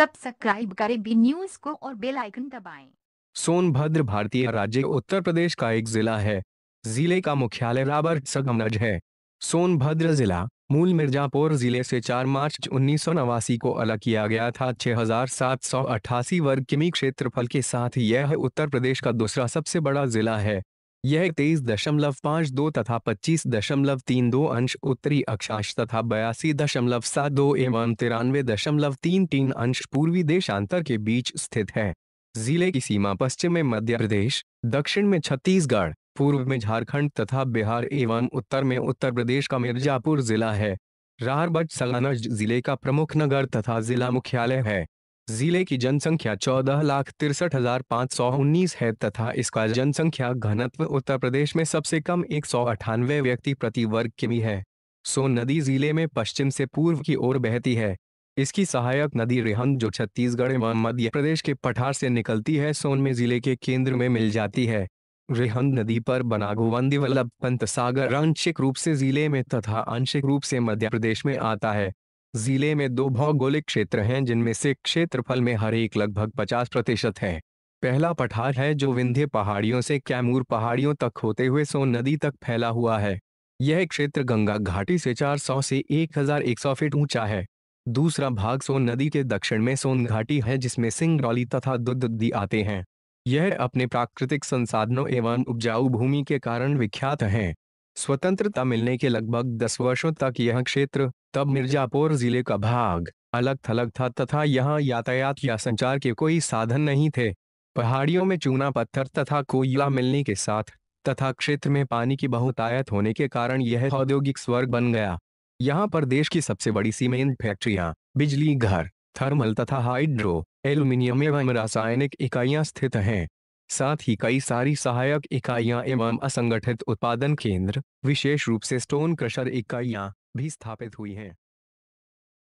Subscribe करें B news को और बेल आइकन दबाएं। सोनभद्र भारतीय राज्य उत्तर प्रदेश का एक जिला है जिले का मुख्यालय राबर सगमनज है सोनभद्र जिला मूल मिर्जापुर जिले से 4 मार्च उन्नीस को अलग किया गया था 6,788 वर्ग किमी क्षेत्रफल के साथ यह उत्तर प्रदेश का दूसरा सबसे बड़ा जिला है यह तेईस दशमलव पाँच दो तथा पच्चीस दशमलव तीन दो अंश उत्तरी अक्षांश तथा बयासी दशमलव सात दो एवं तिरानवे दशमलव तीन तीन अंश पूर्वी देशांतर के बीच स्थित है जिले की सीमा पश्चिम में मध्य प्रदेश दक्षिण में छत्तीसगढ़ पूर्व में झारखंड तथा बिहार एवं उत्तर में उत्तर प्रदेश का मिर्जापुर जिला है राहरबट सलानज जिले का प्रमुख नगर तथा जिला मुख्यालय है जिले की जनसंख्या चौदह लाख तिरसठ हजार पाँच सौ उन्नीस है तथा इसका जनसंख्या घनत्व उत्तर प्रदेश में सबसे कम एक सौ अठानवे व्यक्ति प्रति वर्ग किमी है सोन नदी जिले में पश्चिम से पूर्व की ओर बहती है इसकी सहायक नदी रेहन जो छत्तीसगढ़ एवं मध्य प्रदेश के पठार से निकलती है सोन में जिले के केंद्र में मिल जाती है रेहन नदी पर बना गोवंदी वल्लभ पंत सागर आंशिक रूप से जिले में तथा आंशिक रूप से मध्य प्रदेश में आता है जिले में दो भौगोलिक क्षेत्र हैं जिनमें से क्षेत्रफल में हर एक लगभग 50 प्रतिशत है पहला पठार है जो विंध्य पहाड़ियों से कैमूर पहाड़ियों तक होते हुए सोन नदी तक फैला हुआ है यह क्षेत्र गंगा घाटी से 400 से 1100 फीट ऊंचा है दूसरा भाग सोन नदी के दक्षिण में सोन घाटी है जिसमें सिंगरौली तथा दुद्दी आते हैं यह अपने प्राकृतिक संसाधनों एवं उपजाऊ भूमि के कारण विख्यात है स्वतंत्रता मिलने के लगभग दस वर्षों तक यह क्षेत्र तब मिर्जापुर जिले का भाग अलग थलग था तथा यहाँ यातायात या संचार के कोई साधन नहीं थे पहाड़ियों में चूना पत्थर तथा कोयला मिलने के साथ तथा क्षेत्र में पानी की बहुतायत होने के कारण यह औद्योगिक स्वर्ग बन गया यहाँ पर देश की सबसे बड़ी सीमेंट फैक्ट्रियां बिजली घर थर्मल तथा हाइड्रो एल्यूमिनियम एवं रासायनिक इकाइयां स्थित हैं साथ ही कई सारी सहायक इकाइयां एवं असंगठित उत्पादन केंद्र विशेष रूप से स्टोन क्रशर इकाइयां भी स्थापित हुई हैं